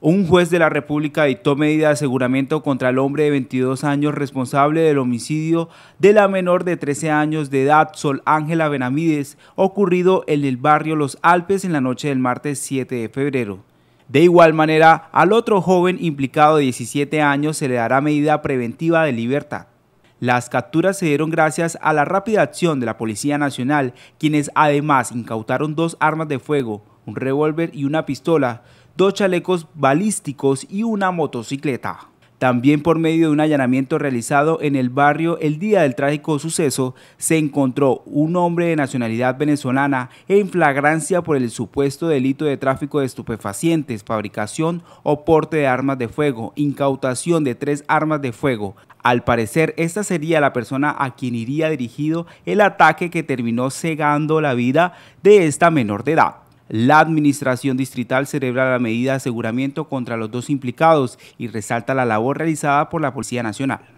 Un juez de la República dictó medida de aseguramiento contra el hombre de 22 años responsable del homicidio de la menor de 13 años de edad, Sol Ángela Benamides ocurrido en el barrio Los Alpes en la noche del martes 7 de febrero. De igual manera, al otro joven implicado de 17 años se le dará medida preventiva de libertad. Las capturas se dieron gracias a la rápida acción de la Policía Nacional, quienes además incautaron dos armas de fuego, un revólver y una pistola, dos chalecos balísticos y una motocicleta. También por medio de un allanamiento realizado en el barrio el día del trágico suceso, se encontró un hombre de nacionalidad venezolana en flagrancia por el supuesto delito de tráfico de estupefacientes, fabricación o porte de armas de fuego, incautación de tres armas de fuego. Al parecer, esta sería la persona a quien iría dirigido el ataque que terminó cegando la vida de esta menor de edad. La Administración Distrital celebra la medida de aseguramiento contra los dos implicados y resalta la labor realizada por la Policía Nacional.